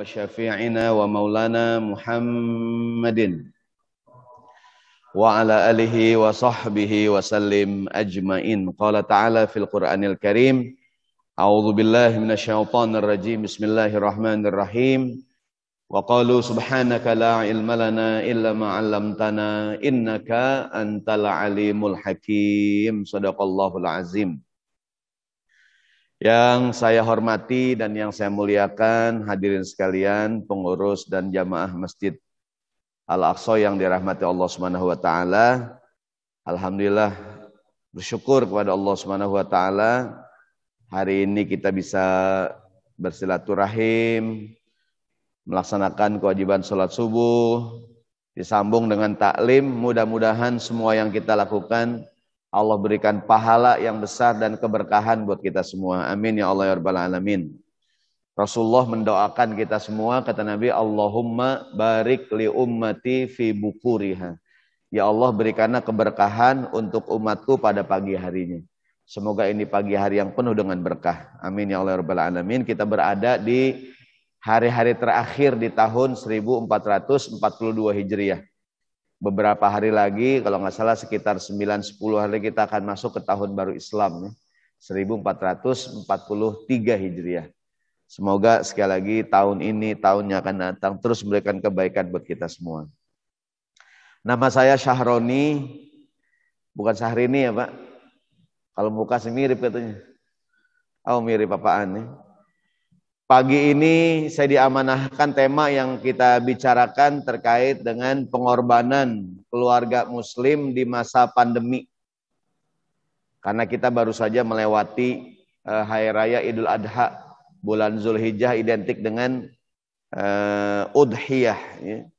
وشفيعنا ومولانا محمد وعلى آله وصحبه وسلم أجمعين قال تعالى في القرآن الكريم أعوذ بالله من الشيطان الرجيم بسم الله الرحمن الرحيم وقالوا سبحانك لا علم لنا إلا ما علمتنا إنك أنت العليم الحكيم صدق الله العظيم Yang saya hormati dan yang saya muliakan hadirin sekalian, pengurus dan jamaah Masjid Al-Aqsa yang dirahmati Allah Subhanahu wa taala. Alhamdulillah bersyukur kepada Allah Subhanahu wa taala hari ini kita bisa bersilaturahim, melaksanakan kewajiban sholat subuh, disambung dengan taklim. Mudah-mudahan semua yang kita lakukan Allah berikan pahala yang besar dan keberkahan buat kita semua. Amin ya Allah ya Rabbal Alamin. Rasulullah mendoakan kita semua, kata Nabi, Allahumma barik li ummati fi bukuriha. Ya Allah berikanlah keberkahan untuk umatku pada pagi harinya. Semoga ini pagi hari yang penuh dengan berkah. Amin ya Allah ya Rabbal Alamin. Kita berada di hari-hari terakhir di tahun 1442 Hijriah beberapa hari lagi, kalau nggak salah sekitar 9-10 hari kita akan masuk ke tahun baru Islam. 1443 ya. Hijriah. Semoga sekali lagi tahun ini, tahun yang akan datang terus memberikan kebaikan buat kita semua. Nama saya Syahroni, bukan Syahrini ya Pak. Kalau muka semirip katanya. Oh mirip apaan nih? Ya? Pagi ini saya diamanahkan tema yang kita bicarakan terkait dengan pengorbanan keluarga muslim di masa pandemi. Karena kita baru saja melewati uh, Hari Raya Idul Adha, bulan Zulhijjah identik dengan uh, Udhiyah. Ya.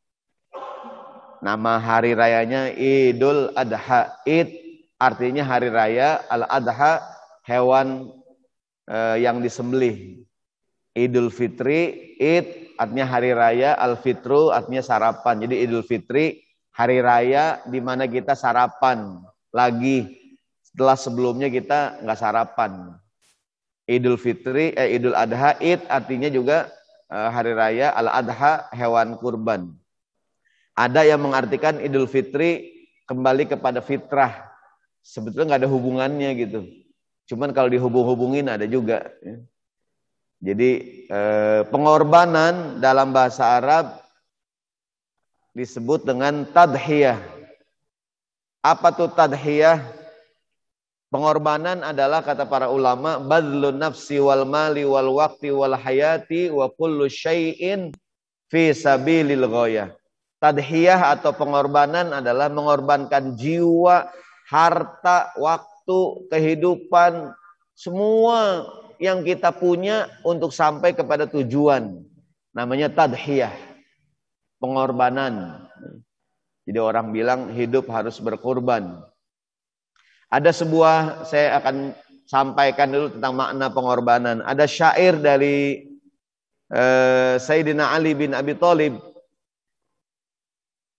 Nama hari rayanya Idul Adha. Id artinya hari raya, Al-Adha hewan uh, yang disembelih Idul Fitri, Id artinya hari raya, Al Fitru artinya sarapan. Jadi Idul Fitri hari raya di mana kita sarapan lagi setelah sebelumnya kita nggak sarapan. Idul Fitri, eh, Idul Adha, Id artinya juga eh, hari raya, Al Adha hewan kurban. Ada yang mengartikan Idul Fitri kembali kepada fitrah. Sebetulnya nggak ada hubungannya gitu. Cuman kalau dihubung-hubungin ada juga. Ya. Jadi eh, pengorbanan dalam bahasa Arab disebut dengan tadhiyah. Apa tuh tadhiyah? Pengorbanan adalah kata para ulama badlun nafsi wal mali wal waqti wal hayati wa kullu syai'in fi sabilil ghoyah. Tadhiyah atau pengorbanan adalah mengorbankan jiwa, harta, waktu, kehidupan, semua yang kita punya untuk sampai kepada tujuan. Namanya tadhiyah. Pengorbanan. Jadi orang bilang hidup harus berkorban. Ada sebuah, saya akan sampaikan dulu tentang makna pengorbanan. Ada syair dari eh, Sayyidina Ali bin Abi Thalib.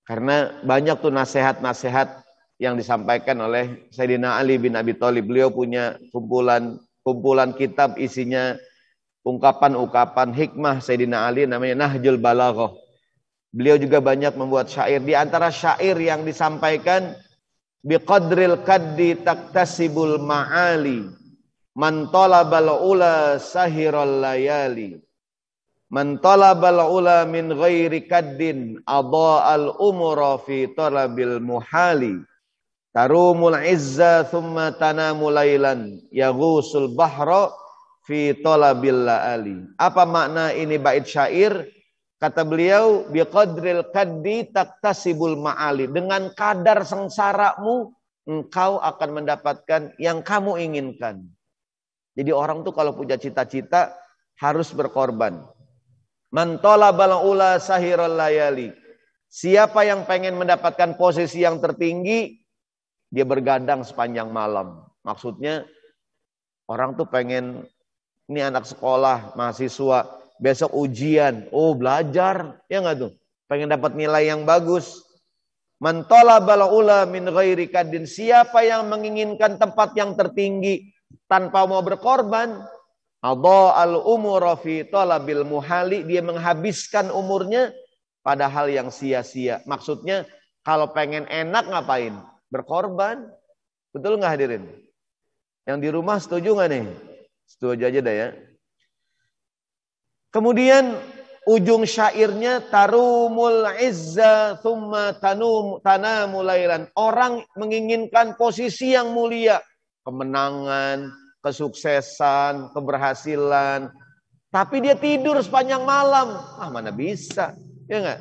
Karena banyak tuh nasihat-nasihat yang disampaikan oleh Sayyidina Ali bin Abi Thalib. Beliau punya kumpulan kumpulan kitab isinya ungkapan-ungkapan hikmah Sayyidina Ali namanya Nahjul Balaghah. Beliau juga banyak membuat syair. Di antara syair yang disampaikan biqadril kaddi taktasibul ma'ali man talabal ula sahiral layali man talabal ula min ghairi kaddin al umura fi talabil muhali Tarumul izza thumma tanamu laylan yaghusul bahra fi talabil ali. Apa makna ini bait syair? Kata beliau, biqadril kaddi taktasibul ma'ali. Dengan kadar sengsaramu, engkau akan mendapatkan yang kamu inginkan. Jadi orang tuh kalau punya cita-cita, harus berkorban. Mantola talabal sahirul layali. Siapa yang pengen mendapatkan posisi yang tertinggi, dia bergadang sepanjang malam. Maksudnya orang tuh pengen ini anak sekolah, mahasiswa, besok ujian, oh belajar, ya nggak tuh? Pengen dapat nilai yang bagus. Mantola balaula min ghairi kadin. Siapa yang menginginkan tempat yang tertinggi tanpa mau berkorban? Adha al umur fi talabil muhali. Dia menghabiskan umurnya pada hal yang sia-sia. Maksudnya kalau pengen enak ngapain? berkorban. Betul nggak hadirin? Yang di rumah setuju nggak nih? Setuju aja dah ya. Kemudian ujung syairnya tarumul izza thumma tanum tanamu lailan. Orang menginginkan posisi yang mulia, kemenangan, kesuksesan, keberhasilan. Tapi dia tidur sepanjang malam. Ah mana bisa? Ya enggak?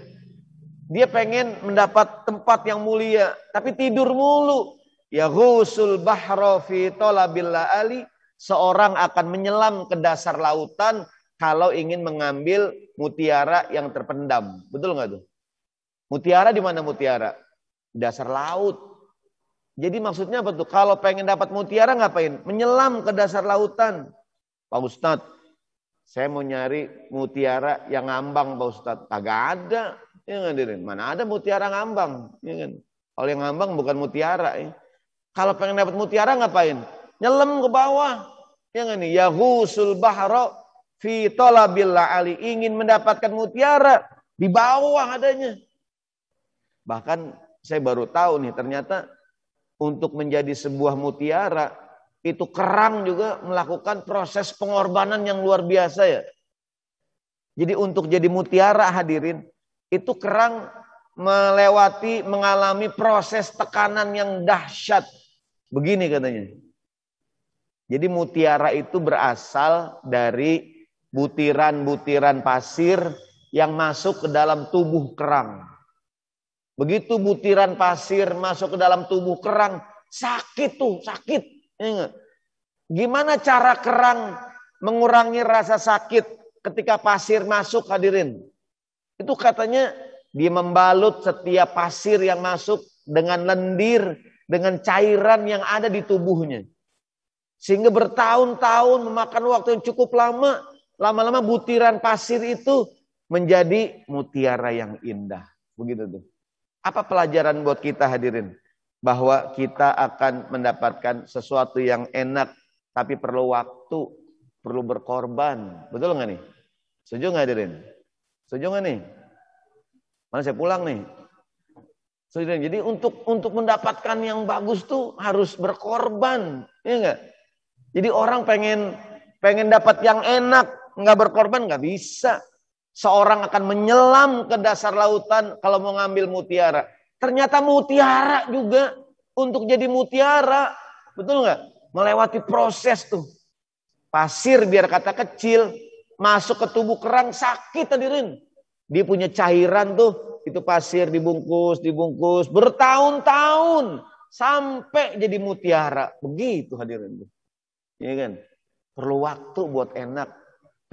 Dia pengen mendapat tempat yang mulia, tapi tidur mulu. Ya ghusul Bahrofi fi ali, seorang akan menyelam ke dasar lautan kalau ingin mengambil mutiara yang terpendam. Betul nggak tuh? Mutiara di mana mutiara? Dasar laut. Jadi maksudnya apa tuh? Kalau pengen dapat mutiara ngapain? Menyelam ke dasar lautan. Pak Ustadz, saya mau nyari mutiara yang ngambang Pak Ustadz. Agak ada. Ya kan, ngadirin. Mana ada mutiara ngambang. Ya kan? Kalau yang ngambang bukan mutiara. Ya. Kalau pengen dapat mutiara ngapain? Nyelam ke bawah. Ya kan? Yahusul bahro fi billah ali ingin mendapatkan mutiara di bawah adanya. Bahkan saya baru tahu nih ternyata untuk menjadi sebuah mutiara itu kerang juga melakukan proses pengorbanan yang luar biasa ya. Jadi untuk jadi mutiara hadirin itu kerang melewati mengalami proses tekanan yang dahsyat. Begini katanya. Jadi mutiara itu berasal dari butiran-butiran pasir yang masuk ke dalam tubuh kerang. Begitu butiran pasir masuk ke dalam tubuh kerang, sakit tuh, sakit. Iya Gimana cara kerang mengurangi rasa sakit ketika pasir masuk hadirin? Itu katanya dia membalut setiap pasir yang masuk dengan lendir, dengan cairan yang ada di tubuhnya. Sehingga bertahun-tahun memakan waktu yang cukup lama, lama-lama butiran pasir itu menjadi mutiara yang indah. Begitu tuh. Apa pelajaran buat kita hadirin? Bahwa kita akan mendapatkan sesuatu yang enak, tapi perlu waktu, perlu berkorban. Betul nggak nih? Setuju nggak hadirin? Setuju nggak nih? Mana saya pulang nih? Setuju. Jadi untuk untuk mendapatkan yang bagus tuh harus berkorban, ya enggak? Jadi orang pengen pengen dapat yang enak, nggak berkorban nggak bisa. Seorang akan menyelam ke dasar lautan kalau mau ngambil mutiara. Ternyata mutiara juga untuk jadi mutiara, betul nggak? Melewati proses tuh. Pasir biar kata kecil, masuk ke tubuh kerang sakit hadirin. Dia punya cairan tuh, itu pasir dibungkus, dibungkus bertahun-tahun sampai jadi mutiara. Begitu hadirin. Iya kan? Perlu waktu buat enak.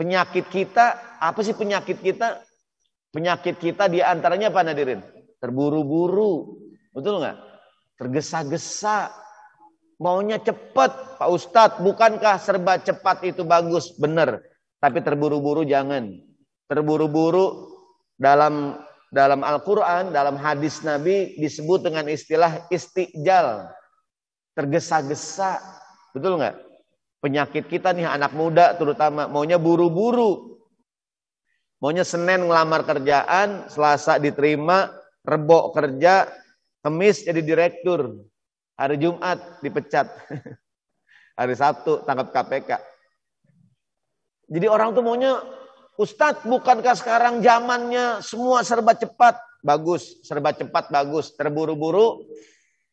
Penyakit kita, apa sih penyakit kita? Penyakit kita di antaranya apa hadirin? Terburu-buru. Betul nggak? Tergesa-gesa. Maunya cepat, Pak Ustadz. Bukankah serba cepat itu bagus? Benar. Tapi terburu-buru jangan. Terburu-buru dalam dalam Al-Quran, dalam hadis Nabi disebut dengan istilah istijal. Tergesa-gesa. Betul nggak? Penyakit kita nih anak muda terutama maunya buru-buru. Maunya Senin ngelamar kerjaan, Selasa diterima, Rebo kerja, Kemis jadi direktur. Hari Jumat dipecat. Hari Sabtu tangkap KPK. Jadi orang tuh maunya, Ustadz bukankah sekarang zamannya semua serba cepat? Bagus, serba cepat bagus. Terburu-buru,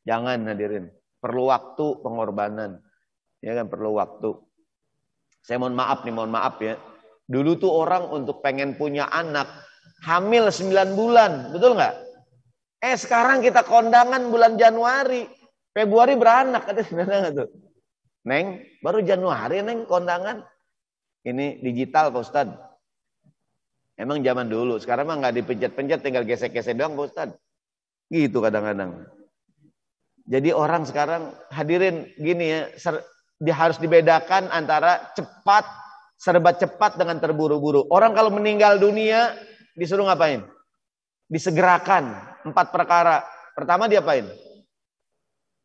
jangan hadirin. Perlu waktu pengorbanan. Ya kan, perlu waktu. Saya mohon maaf nih, mohon maaf ya. Dulu tuh orang untuk pengen punya anak, hamil 9 bulan, betul nggak? Eh sekarang kita kondangan bulan Januari, Februari beranak, ada sebenarnya tuh. Neng, baru Januari Neng kondangan. Ini digital Pak Ustad. Emang zaman dulu, sekarang mah nggak dipencet-pencet, tinggal gesek-gesek doang Pak Ustad. Gitu kadang-kadang. Jadi orang sekarang hadirin gini ya, ser, di, harus dibedakan antara cepat, serba cepat dengan terburu-buru. Orang kalau meninggal dunia disuruh ngapain? Disegerakan empat perkara. Pertama diapain?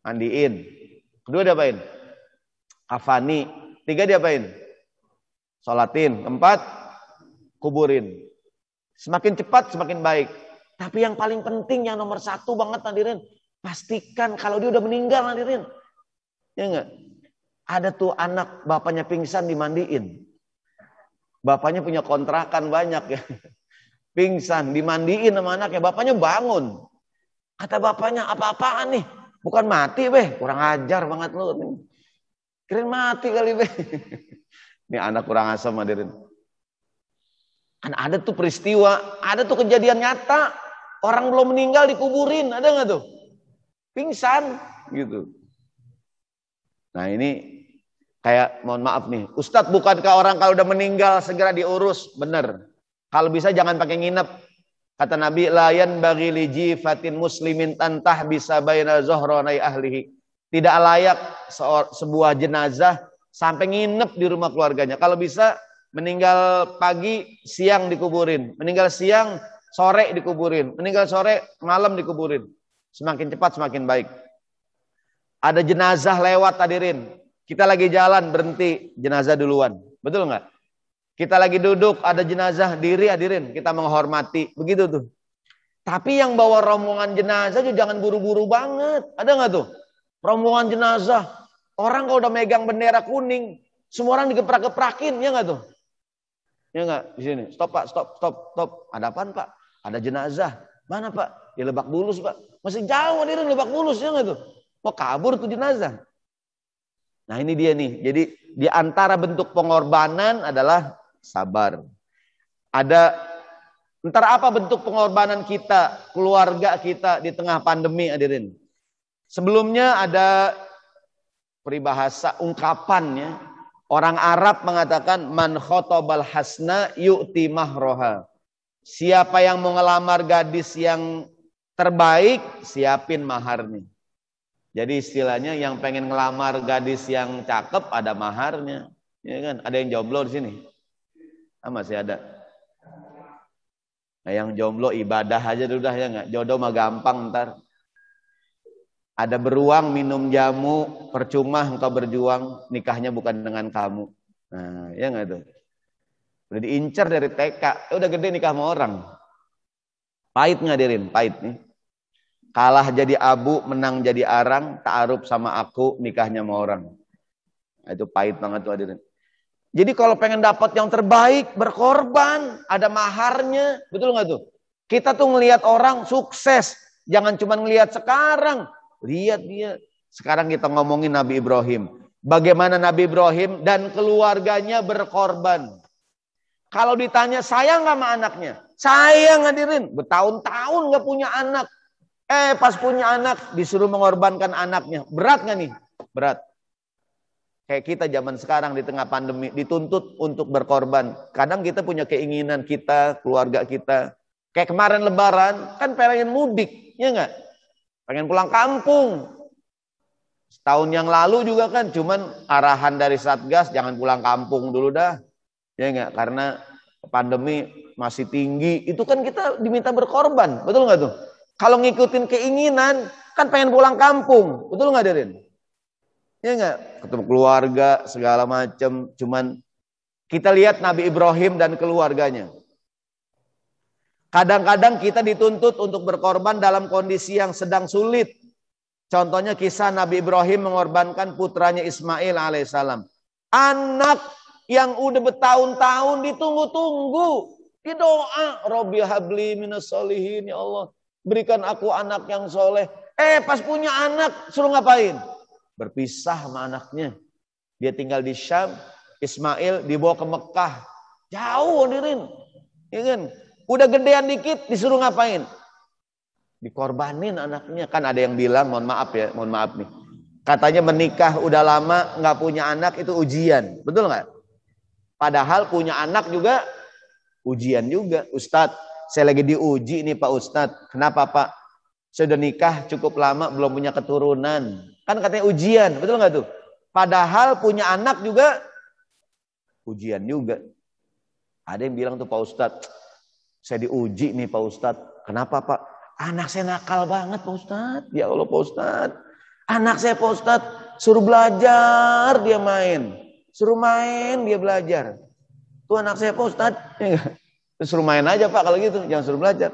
Mandiin. Kedua diapain? Afani. Tiga diapain? Sholatin, Keempat, kuburin. Semakin cepat, semakin baik. Tapi yang paling penting, yang nomor satu banget hadirin. Pastikan kalau dia udah meninggal hadirin. Ya enggak? Ada tuh anak bapaknya pingsan dimandiin. Bapaknya punya kontrakan banyak ya. Pingsan, dimandiin sama anaknya. Bapaknya bangun. Kata bapaknya, apa-apaan nih? Bukan mati, weh. Kurang ajar banget lu. Keren mati kali, weh. Ini anak kurang asam hadirin. Kan ada tuh peristiwa, ada tuh kejadian nyata. Orang belum meninggal dikuburin, ada nggak tuh? Pingsan gitu. Nah ini kayak mohon maaf nih, Ustadz bukankah orang kalau udah meninggal segera diurus? Bener. Kalau bisa jangan pakai nginep. Kata Nabi, layan bagi liji fatin muslimin tantah bisa bayna zohronai ahlihi. Tidak layak sebuah jenazah sampai nginep di rumah keluarganya. Kalau bisa meninggal pagi siang dikuburin, meninggal siang sore dikuburin, meninggal sore malam dikuburin. Semakin cepat semakin baik. Ada jenazah lewat tadirin. Kita lagi jalan berhenti jenazah duluan. Betul nggak? Kita lagi duduk ada jenazah diri hadirin, kita menghormati. Begitu tuh. Tapi yang bawa rombongan jenazah juga jangan buru-buru banget. Ada nggak tuh? Rombongan jenazah Orang kalau udah megang bendera kuning, semua orang digeprak-geprakin, ya nggak tuh? Ya nggak? Di sini. Stop pak, stop, stop, stop. Ada apaan pak? Ada jenazah. Mana pak? Di ya, Lebak Bulus pak. Masih jauh dari Lebak Bulus, ya nggak tuh? Mau kabur tuh jenazah. Nah ini dia nih. Jadi di antara bentuk pengorbanan adalah sabar. Ada ntar apa bentuk pengorbanan kita, keluarga kita di tengah pandemi hadirin. Sebelumnya ada peribahasa ungkapannya orang Arab mengatakan man khotobal hasna yu'ti mahroha. Siapa yang mau ngelamar gadis yang terbaik, siapin maharnya. Jadi istilahnya yang pengen ngelamar gadis yang cakep ada maharnya. Ya kan? Ada yang jomblo di sini? Ah, masih ada. Nah, yang jomblo ibadah aja dulu dah ya nggak. Jodoh mah gampang ntar. Ada beruang minum jamu, percuma engkau berjuang, nikahnya bukan dengan kamu. Nah, ya nggak tuh. Udah diincar dari TK, eh, udah gede nikah sama orang. Pahit ngadirin, pahit nih. Kalah jadi abu, menang jadi arang, ta'aruf sama aku, nikahnya sama orang. Nah, itu pahit banget tuh hadirin. Jadi kalau pengen dapat yang terbaik, berkorban, ada maharnya, betul nggak tuh? Kita tuh ngelihat orang sukses, jangan cuma ngelihat sekarang, Lihat dia. Sekarang kita ngomongin Nabi Ibrahim. Bagaimana Nabi Ibrahim dan keluarganya berkorban. Kalau ditanya sayang sama anaknya. Sayang hadirin. Bertahun-tahun gak punya anak. Eh pas punya anak disuruh mengorbankan anaknya. Berat gak nih? Berat. Kayak kita zaman sekarang di tengah pandemi. Dituntut untuk berkorban. Kadang kita punya keinginan kita, keluarga kita. Kayak kemarin lebaran kan pengen mudik. Ya gak? pengen pulang kampung. Setahun yang lalu juga kan cuman arahan dari Satgas jangan pulang kampung dulu dah. Ya enggak karena pandemi masih tinggi. Itu kan kita diminta berkorban, betul enggak tuh? Kalau ngikutin keinginan kan pengen pulang kampung, betul nggak Derin? Ya enggak, ketemu keluarga segala macam, cuman kita lihat Nabi Ibrahim dan keluarganya. Kadang-kadang kita dituntut untuk berkorban dalam kondisi yang sedang sulit. Contohnya kisah Nabi Ibrahim mengorbankan putranya Ismail alaihissalam. Anak yang udah bertahun-tahun ditunggu-tunggu. Di doa, Robi habli minas solihin, ya Allah. Berikan aku anak yang soleh. Eh, pas punya anak, suruh ngapain? Berpisah sama anaknya. Dia tinggal di Syam, Ismail dibawa ke Mekah. Jauh hadirin. Ya kan? Udah gedean dikit disuruh ngapain? Dikorbanin anaknya. Kan ada yang bilang, mohon maaf ya, mohon maaf nih. Katanya menikah udah lama nggak punya anak itu ujian. Betul nggak? Padahal punya anak juga ujian juga. Ustadz, saya lagi diuji nih Pak Ustadz. Kenapa Pak? Saya udah nikah cukup lama belum punya keturunan. Kan katanya ujian, betul nggak tuh? Padahal punya anak juga ujian juga. Ada yang bilang tuh Pak Ustadz, saya diuji nih Pak Ustadz. Kenapa Pak? Anak saya nakal banget Pak Ustadz. Ya Allah Pak Ustadz. Anak saya Pak Ustadz suruh belajar dia main. Suruh main dia belajar. Tuh anak saya Pak Ustadz. Ya suruh main aja Pak kalau gitu. Jangan suruh belajar.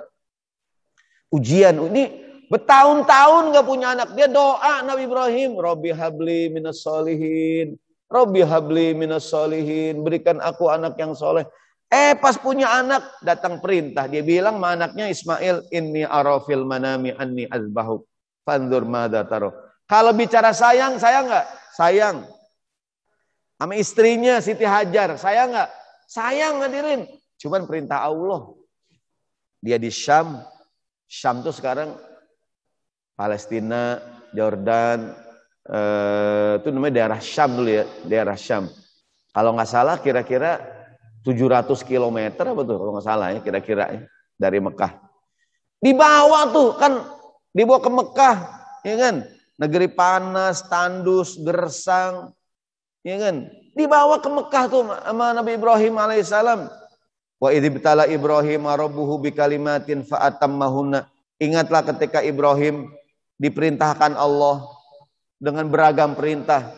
Ujian ini Bertahun-tahun gak punya anak. Dia doa Nabi Ibrahim. Robi habli minas solihin. Robi habli minas solihin. Berikan aku anak yang soleh. Eh pas punya anak datang perintah. Dia bilang sama anaknya Ismail, ini arafil manami anni azbahuk. Fanzur madza taro Kalau bicara sayang, saya nggak? Sayang. Sama istrinya Siti Hajar, saya nggak? Sayang hadirin. Cuman perintah Allah. Dia di Syam. Syam tuh sekarang Palestina, Jordan, eh, itu namanya daerah Syam dulu ya, daerah Syam. Kalau nggak salah kira-kira 700 km apa tuh kalau nggak salah ya kira-kira ya, dari Mekah. Dibawa tuh kan dibawa ke Mekah, ya kan? Negeri panas, tandus, gersang, ya kan? Dibawa ke Mekah tuh sama Nabi Ibrahim alaihissalam. Wa idibtala Ibrahim rabbuhu bikalimatin fa'atammahunna. Ingatlah ketika Ibrahim diperintahkan Allah dengan beragam perintah.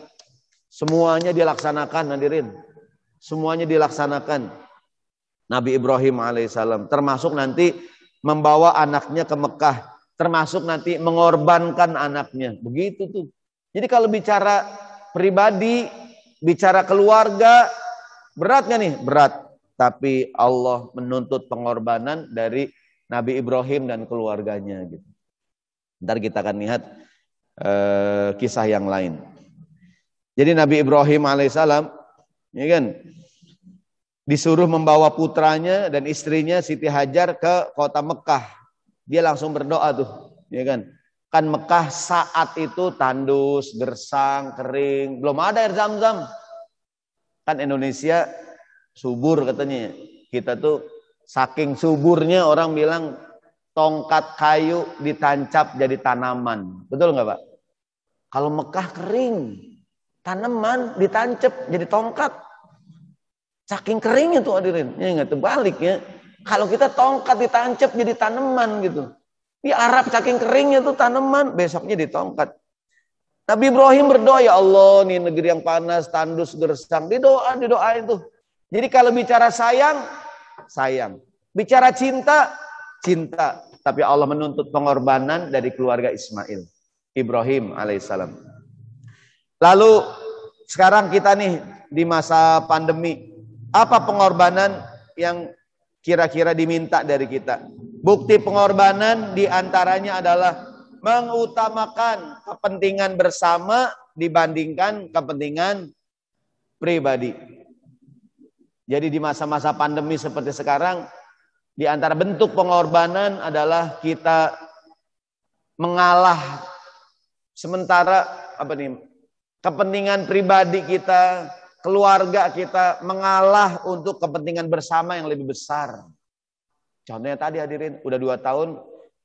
Semuanya dilaksanakan hadirin. Semuanya dilaksanakan. Nabi Ibrahim alaihissalam. Termasuk nanti membawa anaknya ke Mekah. Termasuk nanti mengorbankan anaknya. Begitu tuh. Jadi kalau bicara pribadi, bicara keluarga, berat gak nih? Berat. Tapi Allah menuntut pengorbanan dari Nabi Ibrahim dan keluarganya. Gitu. Ntar kita akan lihat uh, kisah yang lain. Jadi Nabi Ibrahim alaihissalam Ya kan? Disuruh membawa putranya dan istrinya Siti Hajar ke kota Mekah. Dia langsung berdoa tuh, ya kan? Kan Mekah saat itu tandus, gersang, kering, belum ada air zam-zam. Kan Indonesia subur katanya. Kita tuh saking suburnya orang bilang tongkat kayu ditancap jadi tanaman. Betul nggak Pak? Kalau Mekah kering, tanaman ditancep jadi tongkat. Saking keringnya tuh hadirin. Ya nggak terbalik ya. Kalau kita tongkat ditancep jadi tanaman gitu. Di Arab saking keringnya tuh tanaman, besoknya ditongkat. Nabi Ibrahim berdoa, ya Allah ini negeri yang panas, tandus, gersang. Didoa, didoain tuh. Jadi kalau bicara sayang, sayang. Bicara cinta, cinta. Tapi Allah menuntut pengorbanan dari keluarga Ismail. Ibrahim alaihissalam. Lalu sekarang kita nih di masa pandemi, apa pengorbanan yang kira-kira diminta dari kita? Bukti pengorbanan diantaranya adalah mengutamakan kepentingan bersama dibandingkan kepentingan pribadi. Jadi di masa-masa pandemi seperti sekarang, di antara bentuk pengorbanan adalah kita mengalah sementara apa nih kepentingan pribadi kita, keluarga kita mengalah untuk kepentingan bersama yang lebih besar. Contohnya tadi hadirin, udah dua tahun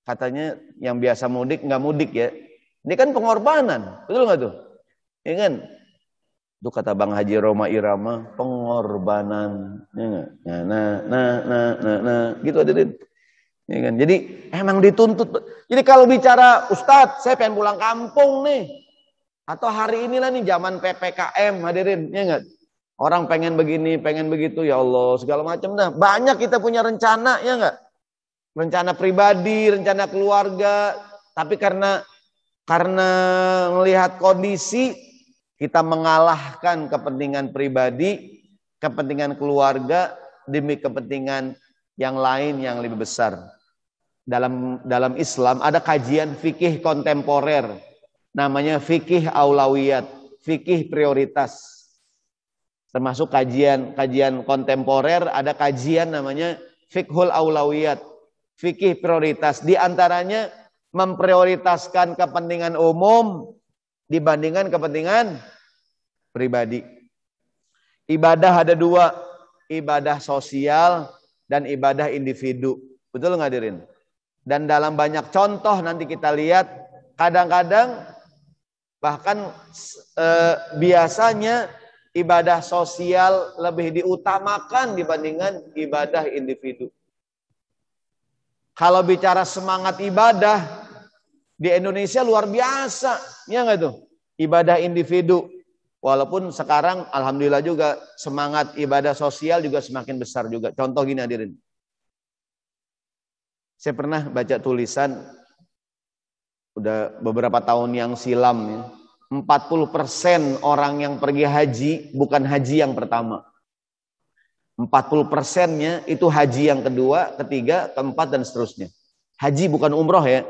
katanya yang biasa mudik nggak mudik ya. Ini kan pengorbanan, betul nggak tuh? Ya kan, itu kata Bang Haji Roma Irama, pengorbanan. Ya Nah, nah, nah, nah, nah, nah, gitu hadirin. Ya kan? Jadi emang dituntut. Jadi kalau bicara, Ustadz saya pengen pulang kampung nih. Atau hari inilah nih zaman PPKM hadirin, ya enggak? Orang pengen begini, pengen begitu, ya Allah, segala macam dah. Banyak kita punya rencana, ya enggak? Rencana pribadi, rencana keluarga, tapi karena karena melihat kondisi kita mengalahkan kepentingan pribadi, kepentingan keluarga demi kepentingan yang lain yang lebih besar. Dalam dalam Islam ada kajian fikih kontemporer namanya fikih aulawiyat, fikih prioritas. Termasuk kajian kajian kontemporer ada kajian namanya fikhul aulawiyat, fikih prioritas. Di antaranya memprioritaskan kepentingan umum dibandingkan kepentingan pribadi. Ibadah ada dua, ibadah sosial dan ibadah individu. Betul nggak dirin Dan dalam banyak contoh nanti kita lihat, kadang-kadang Bahkan eh, biasanya ibadah sosial lebih diutamakan dibandingkan ibadah individu. Kalau bicara semangat ibadah di Indonesia luar biasa, ya nggak tuh? Ibadah individu. Walaupun sekarang alhamdulillah juga semangat ibadah sosial juga semakin besar juga. Contoh gini hadirin. Saya pernah baca tulisan udah beberapa tahun yang silam ya, 40% persen orang yang pergi haji bukan haji yang pertama. 40 persennya itu haji yang kedua, ketiga, keempat, dan seterusnya. Haji bukan umroh ya.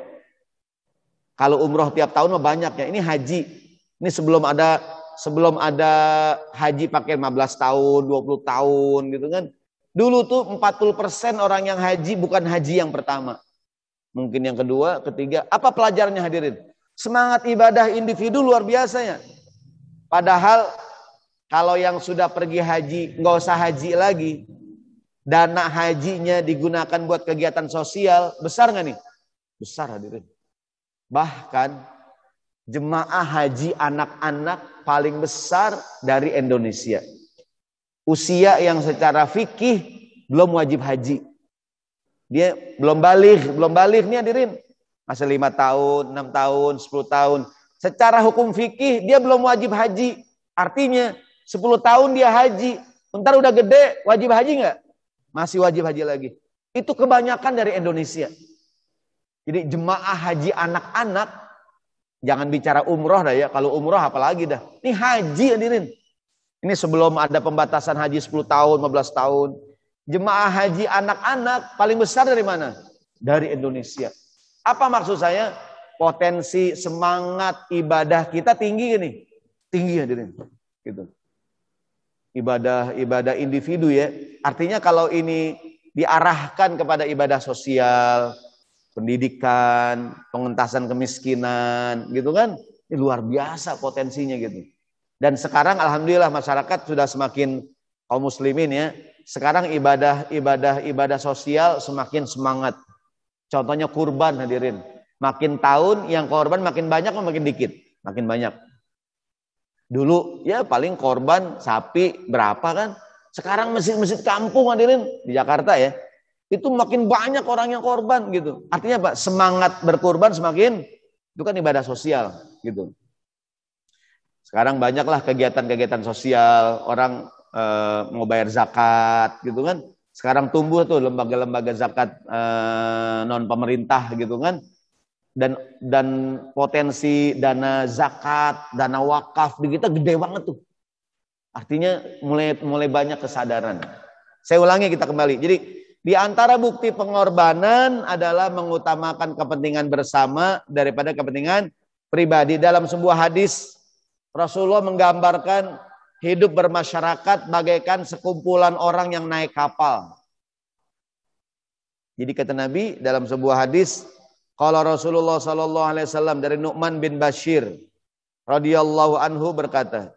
Kalau umroh tiap tahun mah ya Ini haji. Ini sebelum ada sebelum ada haji pakai 15 tahun, 20 tahun gitu kan. Dulu tuh 40 persen orang yang haji bukan haji yang pertama. Mungkin yang kedua, ketiga, apa pelajarannya hadirin? Semangat ibadah individu luar biasanya. Padahal kalau yang sudah pergi haji, nggak usah haji lagi. Dana hajinya digunakan buat kegiatan sosial, besar nggak nih? Besar hadirin. Bahkan jemaah haji anak-anak paling besar dari Indonesia. Usia yang secara fikih belum wajib haji. Dia belum balik, belum balik nih hadirin. Masih lima tahun, enam tahun, sepuluh tahun. Secara hukum fikih dia belum wajib haji. Artinya sepuluh tahun dia haji. Ntar udah gede wajib haji nggak? Masih wajib haji lagi. Itu kebanyakan dari Indonesia. Jadi jemaah haji anak-anak jangan bicara umroh dah ya. Kalau umroh apalagi dah. Ini haji hadirin. Ini sebelum ada pembatasan haji 10 tahun, 15 tahun. Jemaah haji anak-anak paling besar dari mana? Dari Indonesia. Apa maksud saya? Potensi semangat ibadah kita tinggi gini. Tinggi ya hadirin. Gitu. Ibadah ibadah individu ya. Artinya kalau ini diarahkan kepada ibadah sosial, pendidikan, pengentasan kemiskinan, gitu kan? Ini luar biasa potensinya gitu. Dan sekarang alhamdulillah masyarakat sudah semakin kaum muslimin ya sekarang ibadah ibadah ibadah sosial semakin semangat. Contohnya kurban hadirin. Makin tahun yang korban makin banyak makin dikit? Makin banyak. Dulu ya paling korban sapi berapa kan? Sekarang masjid-masjid kampung hadirin di Jakarta ya. Itu makin banyak orang yang korban gitu. Artinya apa? Semangat berkorban semakin itu kan ibadah sosial gitu. Sekarang banyaklah kegiatan-kegiatan sosial, orang e, mau bayar zakat gitu kan. Sekarang tumbuh tuh lembaga-lembaga zakat e, eh, non pemerintah gitu kan. Dan dan potensi dana zakat, dana wakaf di kita gede banget tuh. Artinya mulai mulai banyak kesadaran. Saya ulangi kita kembali. Jadi di antara bukti pengorbanan adalah mengutamakan kepentingan bersama daripada kepentingan pribadi. Dalam sebuah hadis Rasulullah menggambarkan Hidup bermasyarakat bagaikan sekumpulan orang yang naik kapal. Jadi kata Nabi dalam sebuah hadis, kalau Rasulullah Sallallahu Alaihi Wasallam dari Nu'man bin Bashir radhiyallahu anhu berkata,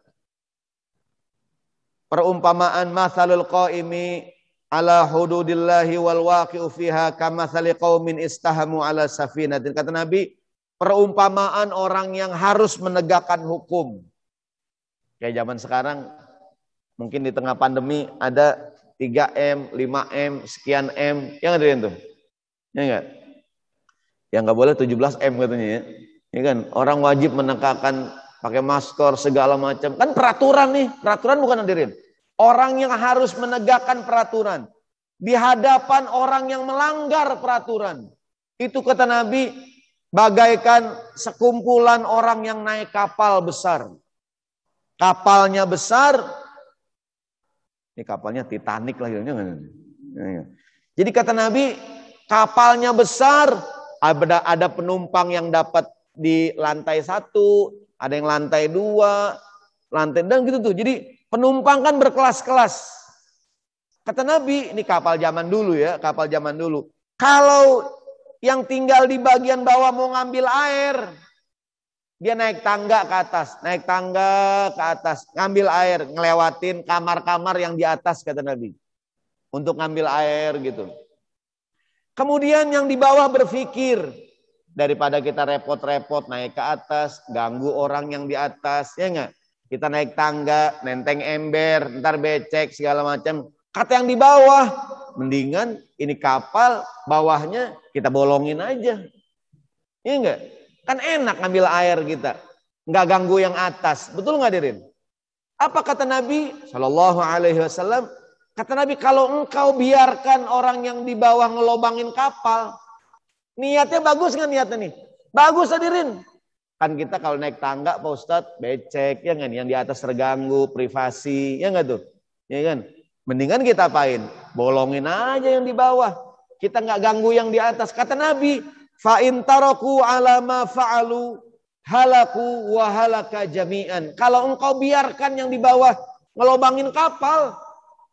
perumpamaan masalul qaimi ala hududillahi wal waqi'u fiha thali qawmin istahamu ala safinatin. Kata Nabi, perumpamaan orang yang harus menegakkan hukum Kayak zaman sekarang mungkin di tengah pandemi ada 3M, 5M, sekian M. Yang ada yang tuh? Ya enggak? Yang enggak boleh 17M katanya ya. Ya kan? Orang wajib menegakkan pakai masker segala macam. Kan peraturan nih, peraturan bukan hadirin. Orang yang harus menegakkan peraturan di hadapan orang yang melanggar peraturan. Itu kata Nabi bagaikan sekumpulan orang yang naik kapal besar. Kapalnya besar. Ini kapalnya Titanic lah. Gitu. Jadi kata Nabi, kapalnya besar. Ada, ada penumpang yang dapat di lantai satu, ada yang lantai dua, lantai dan gitu tuh. Jadi penumpang kan berkelas-kelas. Kata Nabi, ini kapal zaman dulu ya, kapal zaman dulu. Kalau yang tinggal di bagian bawah mau ngambil air, dia naik tangga ke atas, naik tangga ke atas, ngambil air, ngelewatin kamar-kamar yang di atas kata Nabi. Untuk ngambil air gitu. Kemudian yang di bawah berpikir, daripada kita repot-repot naik ke atas, ganggu orang yang di atas, ya enggak? Kita naik tangga, nenteng ember, ntar becek segala macam. Kata yang di bawah, mendingan ini kapal bawahnya kita bolongin aja. Iya enggak? Kan enak ngambil air kita. Nggak ganggu yang atas. Betul nggak dirin? Apa kata Nabi Shallallahu Alaihi Wasallam? Kata Nabi, kalau engkau biarkan orang yang di bawah ngelobangin kapal, niatnya bagus nggak niatnya nih? Bagus hadirin. Kan kita kalau naik tangga, Pak Ustadz, becek, ya kan? Yang di atas terganggu, privasi, ya nggak tuh? Ya kan? Mendingan kita apain? Bolongin aja yang di bawah. Kita nggak ganggu yang di atas. Kata Nabi, Fa intaraku alama fa'alu halaku wa halaka jami'an. Kalau engkau biarkan yang di bawah ngelobangin kapal,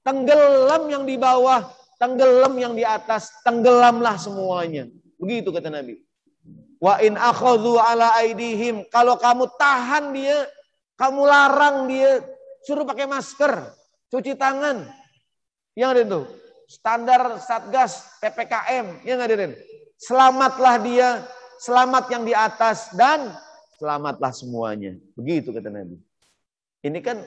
tenggelam yang di bawah, tenggelam yang di atas, tenggelamlah semuanya. Begitu kata Nabi. Wa in akhadhu ala aidihim. Kalau kamu tahan dia, kamu larang dia, suruh pakai masker, cuci tangan. Yang ada itu standar Satgas PPKM, yang itu selamatlah dia, selamat yang di atas dan selamatlah semuanya. Begitu kata Nabi. Ini kan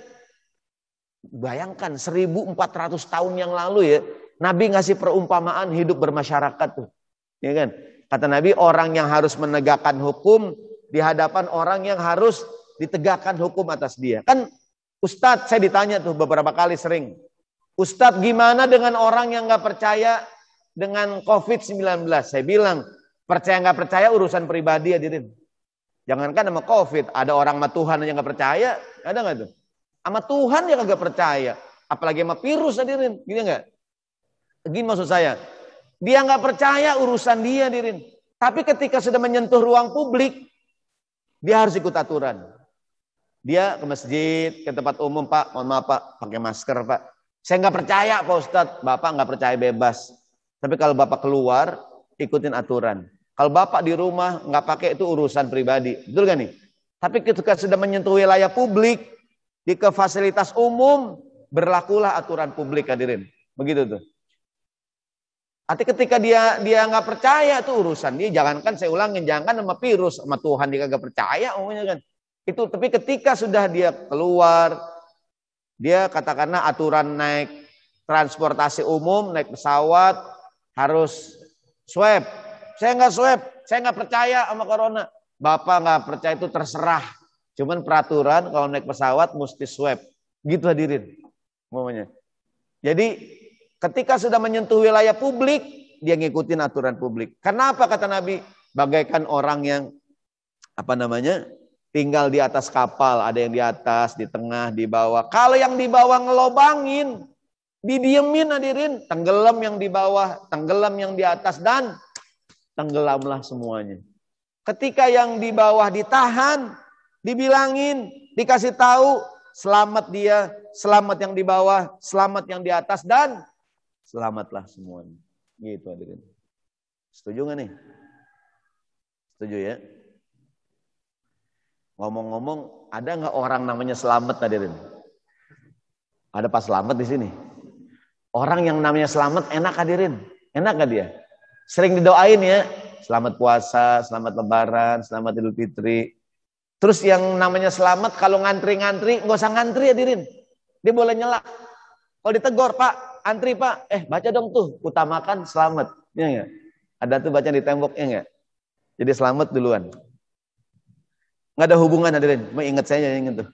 bayangkan 1400 tahun yang lalu ya, Nabi ngasih perumpamaan hidup bermasyarakat tuh. Ya kan? Kata Nabi orang yang harus menegakkan hukum di hadapan orang yang harus ditegakkan hukum atas dia. Kan Ustadz saya ditanya tuh beberapa kali sering. Ustadz gimana dengan orang yang gak percaya dengan COVID-19. Saya bilang, percaya nggak percaya urusan pribadi ya Dirin. Jangankan sama COVID, ada orang sama Tuhan yang nggak percaya, ada nggak tuh? Sama Tuhan yang nggak percaya, apalagi sama virus ya dirin, iya gini nggak? Begini maksud saya, dia nggak percaya urusan dia Dirin. Tapi ketika sudah menyentuh ruang publik, dia harus ikut aturan. Dia ke masjid, ke tempat umum, Pak. Mohon maaf, Pak. Pakai masker, Pak. Saya nggak percaya, Pak Ustadz. Bapak nggak percaya bebas. Tapi kalau Bapak keluar, ikutin aturan. Kalau Bapak di rumah nggak pakai itu urusan pribadi. Betul kan nih? Tapi ketika sudah menyentuh wilayah publik, di ke fasilitas umum, berlakulah aturan publik hadirin. Begitu tuh. Arti ketika dia dia nggak percaya itu urusan dia. Jangankan saya ulangin, jangankan sama virus sama Tuhan dia nggak percaya umumnya kan. Itu tapi ketika sudah dia keluar, dia katakanlah aturan naik transportasi umum, naik pesawat, harus swab. Saya nggak swab, saya nggak percaya sama corona. Bapak nggak percaya itu terserah. Cuman peraturan kalau naik pesawat mesti swab. Gitu hadirin. Momennya. Jadi ketika sudah menyentuh wilayah publik, dia ngikutin aturan publik. Kenapa kata Nabi? Bagaikan orang yang apa namanya? tinggal di atas kapal, ada yang di atas, di tengah, di bawah. Kalau yang di bawah ngelobangin, Didiemin hadirin, tenggelam yang di bawah, tenggelam yang di atas dan tenggelamlah semuanya. Ketika yang di bawah ditahan, dibilangin, dikasih tahu, selamat dia, selamat yang di bawah, selamat yang di atas dan selamatlah semuanya. Gitu hadirin. Setuju gak nih? Setuju ya? Ngomong-ngomong, ada nggak orang namanya selamat hadirin? Ada pas selamat di sini? Orang yang namanya selamat enak hadirin. Enak gak dia? Sering didoain ya. Selamat puasa, selamat lebaran, selamat idul fitri. Terus yang namanya selamat kalau ngantri-ngantri, nggak usah ngantri hadirin. Dia boleh nyela. Kalau ditegor, Pak, antri Pak. Eh, baca dong tuh, utamakan selamat. Iya gak? Ada tuh baca di tembok, iya gak? Jadi selamat duluan. Gak ada hubungan hadirin. Mau ingat saya ingat tuh.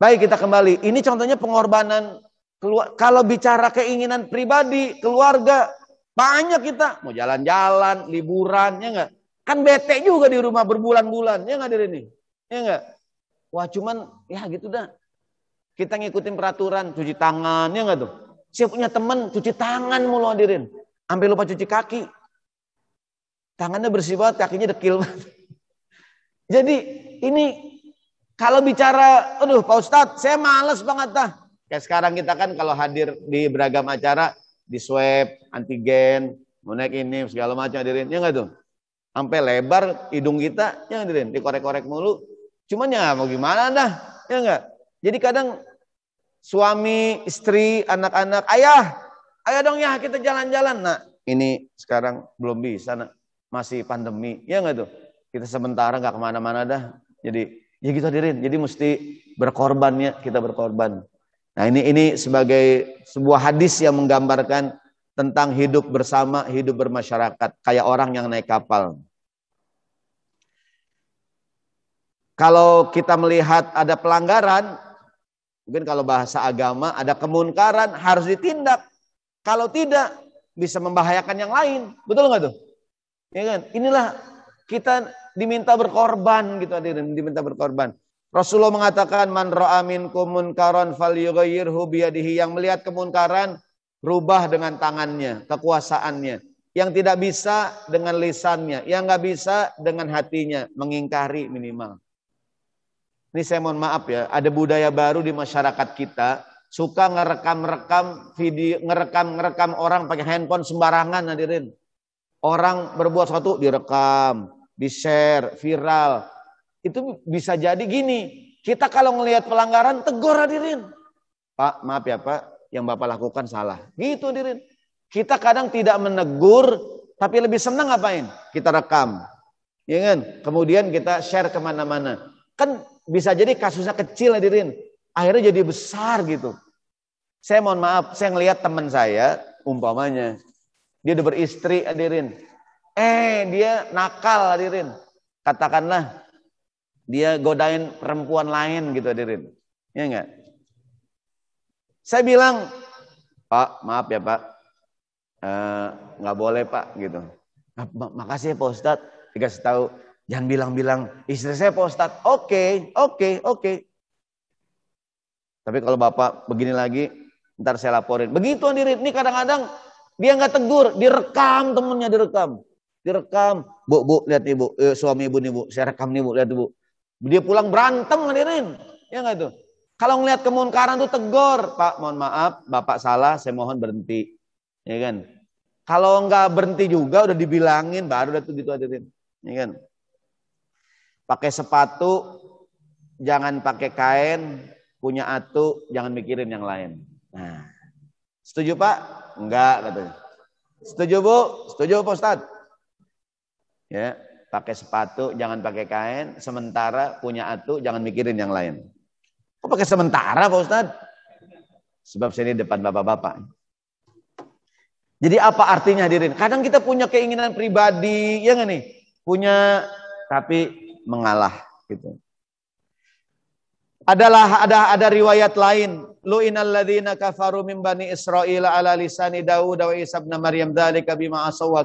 Baik kita kembali. Ini contohnya pengorbanan Keluar, kalau bicara keinginan pribadi, keluarga, banyak kita. Mau jalan-jalan, liburan, ya enggak? Kan bete juga di rumah berbulan-bulan, ya enggak ini? Ya enggak? Wah cuman ya gitu dah. Kita ngikutin peraturan, cuci tangan, ya enggak tuh? Saya punya teman cuci tangan mulu hadirin. Sampai lupa cuci kaki. Tangannya bersih banget, kakinya dekil banget. Jadi ini kalau bicara, aduh Pak Ustadz, saya males banget dah. Kayak sekarang kita kan kalau hadir di beragam acara, di swab, antigen, naik ini, segala macam hadirin. Ya nggak tuh? Sampai lebar hidung kita, ya hadirin, dikorek-korek mulu. Cuman ya mau gimana dah, ya nggak? Jadi kadang suami, istri, anak-anak, ayah, ayah dong ya kita jalan-jalan. Nah ini sekarang belum bisa, nak. masih pandemi, ya nggak tuh? Kita sementara nggak kemana-mana dah. Jadi ya gitu hadirin, jadi mesti berkorban ya kita berkorban Nah ini ini sebagai sebuah hadis yang menggambarkan tentang hidup bersama, hidup bermasyarakat. Kayak orang yang naik kapal. Kalau kita melihat ada pelanggaran, mungkin kalau bahasa agama ada kemunkaran harus ditindak. Kalau tidak bisa membahayakan yang lain. Betul nggak tuh? Ya kan? Inilah kita diminta berkorban gitu diminta berkorban. Rasulullah mengatakan man ra'a minkum munkaran falyughayyirhu biyadihi yang melihat kemunkaran rubah dengan tangannya, kekuasaannya. Yang tidak bisa dengan lisannya, yang nggak bisa dengan hatinya, mengingkari minimal. Ini saya mohon maaf ya, ada budaya baru di masyarakat kita suka ngerekam-rekam video, ngerekam-ngerekam orang pakai handphone sembarangan hadirin. Orang berbuat sesuatu direkam, di-share, viral, itu bisa jadi gini, kita kalau ngelihat pelanggaran tegur hadirin. Pak, maaf ya Pak, yang Bapak lakukan salah. Gitu hadirin. Kita kadang tidak menegur, tapi lebih senang ngapain? Kita rekam. Ya kan? Kemudian kita share kemana-mana. Kan bisa jadi kasusnya kecil hadirin. Ya, Akhirnya jadi besar gitu. Saya mohon maaf, saya ngelihat teman saya, umpamanya. Dia udah beristri hadirin. Eh, dia nakal hadirin. Katakanlah dia godain perempuan lain gitu hadirin. Iya enggak? Saya bilang, Pak, maaf ya Pak, eh, nggak boleh Pak gitu. Ah, makasih ya Pak Ustadz, dikasih tahu. Jangan bilang-bilang, istri saya Pak Ustadz, oke, oke, oke. Tapi kalau Bapak begini lagi, ntar saya laporin. Begitu hadirin, ini kadang-kadang dia nggak tegur, direkam temennya direkam direkam bu bu lihat ibu eh, suami ibu nih bu saya rekam nih bu lihat ibu dia pulang berantem hadirin. Ya enggak itu. Kalau ngelihat kemunkaran tuh tegur, Pak, mohon maaf, Bapak salah, saya mohon berhenti. Ya kan? Kalau nggak berhenti juga udah dibilangin baru udah tuh gitu hadirin. Ya kan? Pakai sepatu jangan pakai kain, punya atu jangan mikirin yang lain. Nah. Setuju, Pak? Enggak katanya. Setuju, Bu? Setuju, Pak Ustadz? Ya pakai sepatu, jangan pakai kain. Sementara punya atu, jangan mikirin yang lain. Kok pakai sementara Pak Ustadz? Sebab sini depan bapak-bapak. Jadi apa artinya hadirin? Kadang kita punya keinginan pribadi, ya nggak nih? Punya, tapi mengalah gitu. Adalah ada ada riwayat lain. lu ladina kafaru min bani Israil ala lisani Daud wa Isa Maryam dzalika bima asaw wa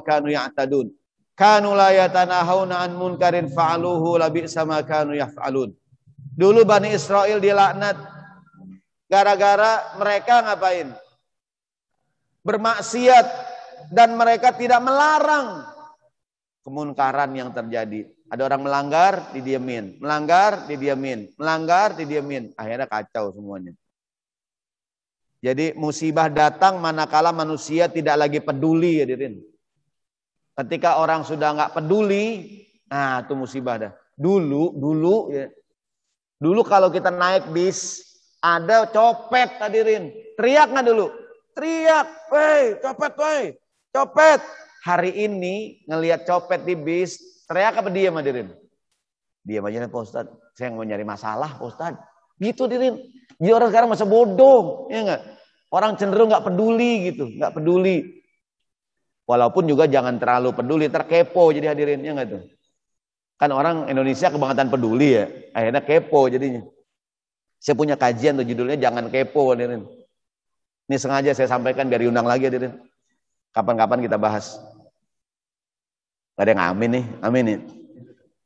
Kanu la yatanahawna an munkarin fa'aluhu labi sama kanu yaf'alun. Dulu Bani Israel dilaknat gara-gara mereka ngapain? Bermaksiat dan mereka tidak melarang kemunkaran yang terjadi. Ada orang melanggar, didiemin. Melanggar, didiemin. Melanggar, didiemin. Akhirnya kacau semuanya. Jadi musibah datang manakala manusia tidak lagi peduli ya dirin. Ketika orang sudah nggak peduli, nah itu musibah dah. Dulu, dulu, ya. dulu kalau kita naik bis, ada copet hadirin. Teriak nggak dulu? Teriak, wey, copet, wey, copet. Hari ini ngelihat copet di bis, teriak apa dia hadirin? Diam aja nih Pak Saya mau nyari masalah Pak Gitu hadirin. Jadi orang sekarang masa bodoh, ya enggak? Orang cenderung nggak peduli gitu, nggak peduli. Walaupun juga jangan terlalu peduli, terkepo jadi hadirinnya nggak tuh. Kan orang Indonesia kebangetan peduli ya, akhirnya kepo jadinya. Saya punya kajian tuh judulnya jangan kepo hadirin. Ini sengaja saya sampaikan dari undang lagi hadirin. Kapan-kapan kita bahas. Gak ada yang amin nih, amin nih.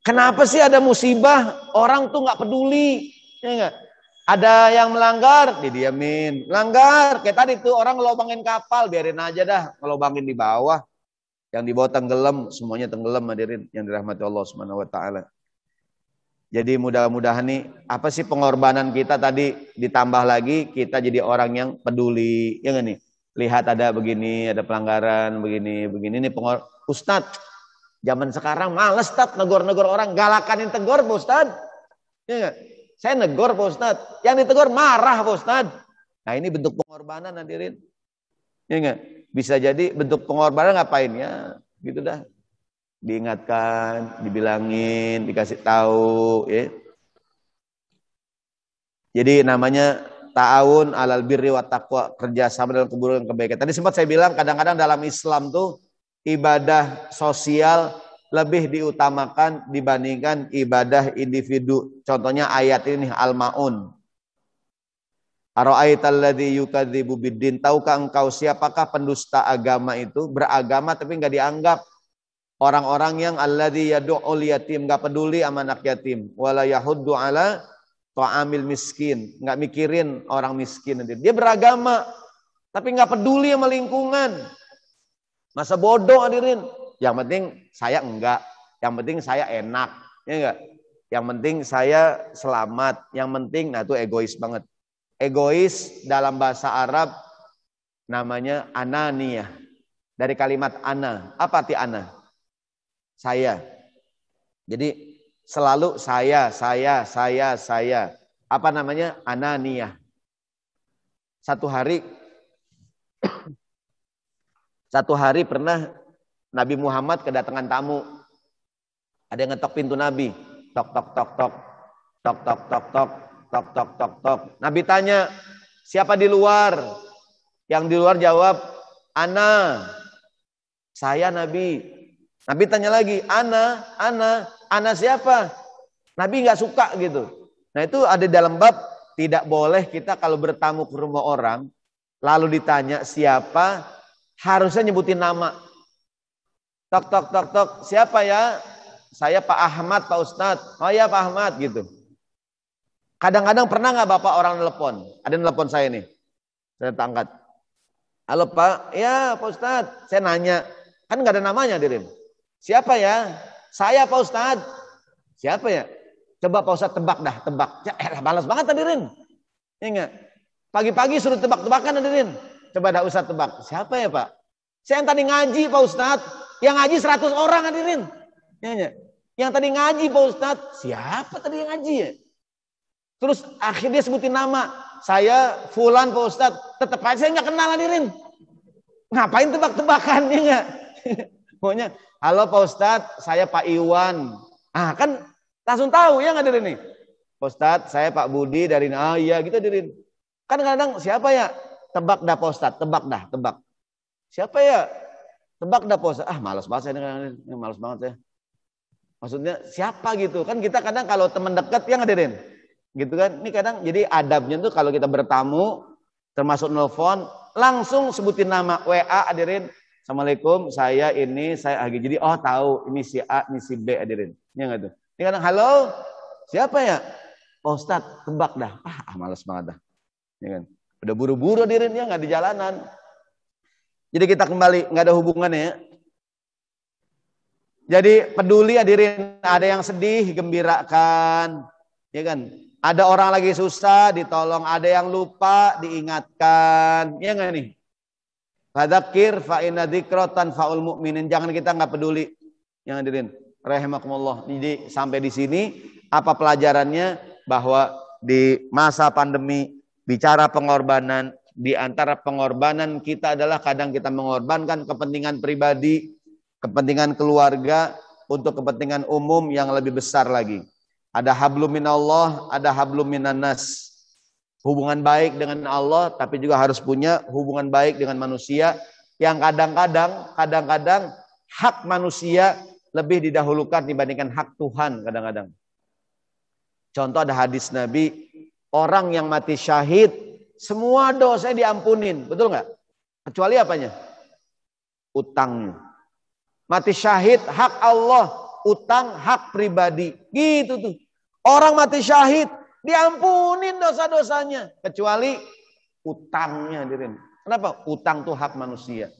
Kenapa sih ada musibah orang tuh nggak peduli? Ya enggak? Ada yang melanggar, didiamin. Melanggar, kayak tadi tuh orang ngelobangin kapal, biarin aja dah ngelobangin di bawah. Yang di bawah tenggelam, semuanya tenggelam hadirin yang dirahmati Allah Subhanahu wa taala. Jadi mudah-mudahan nih apa sih pengorbanan kita tadi ditambah lagi kita jadi orang yang peduli, ya enggak nih? Lihat ada begini, ada pelanggaran begini, begini nih pengor Ustaz. zaman sekarang males tat negor-negor orang, galakanin tegor Ustaz. Ya enggak? Saya negor Pak Ustaz. Yang ditegur marah Pak Ustaz. Nah ini bentuk pengorbanan hadirin. Ya enggak? Bisa jadi bentuk pengorbanan ngapain ya? Gitu dah. Diingatkan, dibilangin, dikasih tahu ya. Jadi namanya ta'awun alal birri wa taqwa, kerjasama dalam keburukan kebaikan. Tadi sempat saya bilang kadang-kadang dalam Islam tuh ibadah sosial lebih diutamakan dibandingkan ibadah individu. Contohnya ayat ini Al-Maun. Ara'aitalladzi yukadzibu biddin. Tahukah engkau siapakah pendusta agama itu? Beragama tapi nggak dianggap. Orang-orang yang alladzi yad'ul yatim enggak peduli sama anak yatim. Wala yahuddu ala ta'amil miskin. Enggak mikirin orang miskin nanti. Dia beragama tapi enggak peduli sama lingkungan. Masa bodoh hadirin. Yang penting saya enggak, yang penting saya enak, ya enggak? Yang penting saya selamat, yang penting nah itu egois banget. Egois dalam bahasa Arab namanya ananiyah. Dari kalimat ana, apa arti ana? Saya. Jadi selalu saya, saya, saya, saya. Apa namanya? Ananiyah. Satu hari satu hari pernah Nabi Muhammad kedatangan tamu. Ada yang ngetok pintu Nabi. Tok tok tok tok. Tok tok tok tok. Tok tok tok tok. Nabi tanya, "Siapa di luar?" Yang di luar jawab, "Ana." Saya Nabi. Nabi tanya lagi, "Ana, ana, ana siapa?" Nabi nggak suka gitu. Nah, itu ada dalam bab tidak boleh kita kalau bertamu ke rumah orang lalu ditanya siapa harusnya nyebutin nama Tok tok tok tok. Siapa ya? Saya Pak Ahmad, Pak ustad Oh ya Pak Ahmad gitu. Kadang-kadang pernah nggak Bapak orang telepon? Ada yang telepon saya nih. Saya tangkat Halo Pak, ya Pak ustad Saya nanya. Kan nggak ada namanya dirim. Siapa ya? Saya Pak ustad Siapa ya? Coba Pak ustad tebak dah, tebak. Ya elah eh, balas banget tadi Rin. ingat iya Pagi-pagi suruh tebak-tebakan tadi Rin. Coba dah ustad tebak. Siapa ya Pak? Saya yang tadi ngaji Pak ustad yang ngaji 100 orang hadirin. Ya, ya. Yang tadi ngaji Pak Ustaz, Siapa tadi yang ngaji ya? Terus akhirnya sebutin nama. Saya Fulan Pak Ustaz, Tetap aja saya nggak kenal hadirin. Ngapain tebak-tebakan ya nggak? Pokoknya, halo Pak Ustaz, saya Pak Iwan. Ah kan langsung tahu ya nggak hadirin nih? Pak Ustaz, saya Pak Budi dari ah iya gitu hadirin. Kan kadang, kadang siapa ya? Tebak dah Pak Ustaz, tebak dah, tebak. Siapa ya? Tebak dah pose. Ah, malas banget saya ini, ini malas banget ya Maksudnya siapa gitu? Kan kita kadang kalau teman dekat yang ngadirin. Gitu kan? Ini kadang jadi adabnya tuh kalau kita bertamu termasuk nelfon langsung sebutin nama WA hadirin. Assalamualaikum, saya ini, saya lagi Jadi oh tahu ini si A, ini si B hadirin. ini iya enggak tuh. Ini kadang halo, siapa ya? Oh, Ustaz, tebak dah. Ah, ah malas banget dah. ini iya kan? Udah buru-buru hadirin ya nggak di jalanan. Jadi kita kembali nggak ada hubungannya. Ya. Jadi peduli hadirin, ada yang sedih gembirakan, ya kan? Ada orang lagi susah ditolong, ada yang lupa diingatkan, ya nggak nih? Fadakir fa inna faul mu'minin. Jangan kita nggak peduli. Yang hadirin, rahimakumullah. Jadi sampai di sini apa pelajarannya bahwa di masa pandemi bicara pengorbanan di antara pengorbanan kita adalah kadang kita mengorbankan kepentingan pribadi, kepentingan keluarga untuk kepentingan umum yang lebih besar lagi. Ada hablum minallah, ada hablum minannas. Hubungan baik dengan Allah tapi juga harus punya hubungan baik dengan manusia yang kadang-kadang kadang-kadang hak manusia lebih didahulukan dibandingkan hak Tuhan kadang-kadang. Contoh ada hadis Nabi, orang yang mati syahid semua dosa diampunin, betul nggak? Kecuali apanya? Utang. Mati syahid hak Allah, utang hak pribadi. Gitu tuh. Orang mati syahid diampunin dosa-dosanya kecuali utangnya dirin. Kenapa? Utang tuh hak manusia.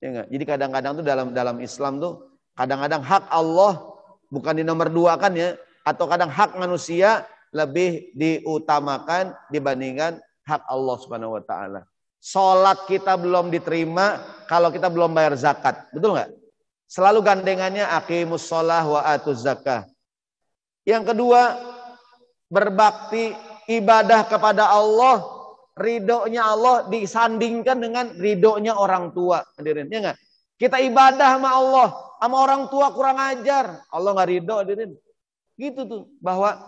Ya Jadi kadang-kadang tuh dalam dalam Islam tuh kadang-kadang hak Allah bukan di nomor dua kan ya atau kadang hak manusia lebih diutamakan dibandingkan hak Allah Subhanahu wa taala. Salat kita belum diterima kalau kita belum bayar zakat. Betul nggak? Selalu gandengannya aqimus shalah wa atuz zakah. Yang kedua, berbakti ibadah kepada Allah, ridhonya Allah disandingkan dengan ridhonya orang tua. Hadirin, ya enggak? Kita ibadah sama Allah, sama orang tua kurang ajar. Allah nggak ridho, hadirin. Gitu tuh, bahwa